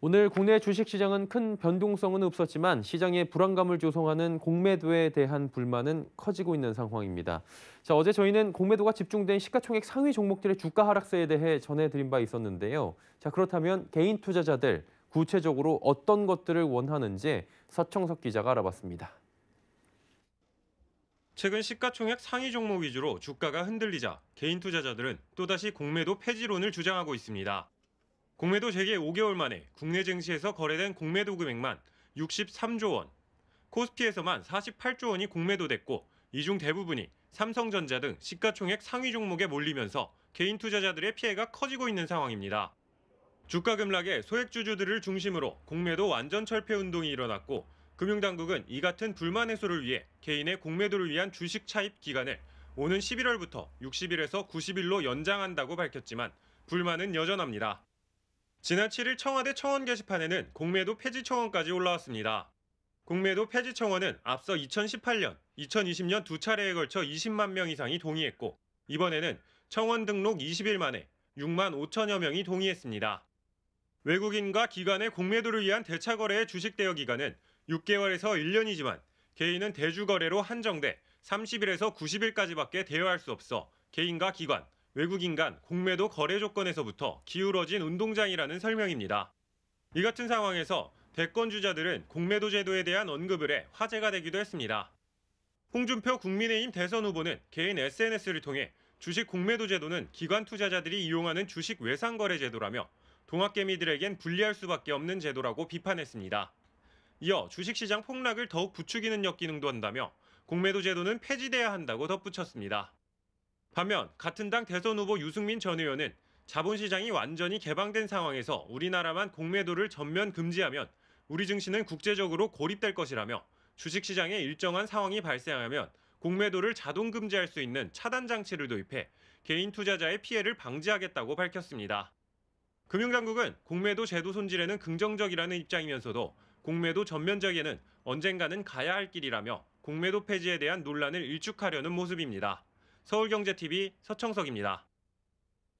오늘 국내 주식시장은 큰 변동성은 없었지만 시장의 불안감을 조성하는 공매도에 대한 불만은 커지고 있는 상황입니다. 자, 어제 저희는 공매도가 집중된 시가총액 상위 종목들의 주가 하락세에 대해 전해드린 바 있었는데요. 자, 그렇다면 개인 투자자들 구체적으로 어떤 것들을 원하는지 서청석 기자가 알아봤습니다. 최근 시가총액 상위 종목 위주로 주가가 흔들리자 개인 투자자들은 또다시 공매도 폐지론을 주장하고 있습니다. 공매도 재개 5개월 만에 국내 증시에서 거래된 공매도 금액만 63조 원, 코스피에서만 48조 원이 공매도됐고 이 중 대부분이 삼성전자 등 시가총액 상위 종목에 몰리면서 개인 투자자들의 피해가 커지고 있는 상황입니다. 주가 급락에 소액주주들을 중심으로 공매도 완전 철폐 운동이 일어났고 금융당국은 이 같은 불만 해소를 위해 개인의 공매도를 위한 주식 차입 기간을 오는 11월부터 60일에서 90일로 연장한다고 밝혔지만 불만은 여전합니다. 지난 7일 청와대 청원 게시판에는 공매도 폐지 청원까지 올라왔습니다. 공매도 폐지 청원은 앞서 2018년, 2020년 두 차례에 걸쳐 20만 명 이상이 동의했고 이번에는 청원 등록 20일 만에 6만 5천여 명이 동의했습니다. 외국인과 기관의 공매도를 위한 대차 거래의 주식 대여 기간은 6개월에서 1년이지만 개인은 대주 거래로 한정돼 30일에서 90일까지밖에 대여할 수 없어 개인과 기관, 외국인 간 공매도 거래 조건에서부터 기울어진 운동장이라는 설명입니다. 이 같은 상황에서 대권 주자들은 공매도 제도에 대한 언급을 해 화제가 되기도 했습니다. 홍준표 국민의힘 대선 후보는 개인 SNS를 통해 주식 공매도 제도는 기관 투자자들이 이용하는 주식 외상 거래 제도라며 동학개미들에겐 불리할 수밖에 없는 제도라고 비판했습니다. 이어 주식시장 폭락을 더욱 부추기는 역기능도 한다며 공매도 제도는 폐지돼야 한다고 덧붙였습니다. 반면 같은 당 대선 후보 유승민 전 의원은 자본시장이 완전히 개방된 상황에서 우리나라만 공매도를 전면 금지하면 우리 증시는 국제적으로 고립될 것이라며 주식시장에 일정한 상황이 발생하면 공매도를 자동 금지할 수 있는 차단 장치를 도입해 개인 투자자의 피해를 방지하겠다고 밝혔습니다. 금융당국은 공매도 제도 손질에는 긍정적이라는 입장이면서도 공매도 전면적에는 언젠가는 가야 할 길이라며 공매도 폐지에 대한 논란을 일축하려는 모습입니다. 서울경제TV 서청석입니다.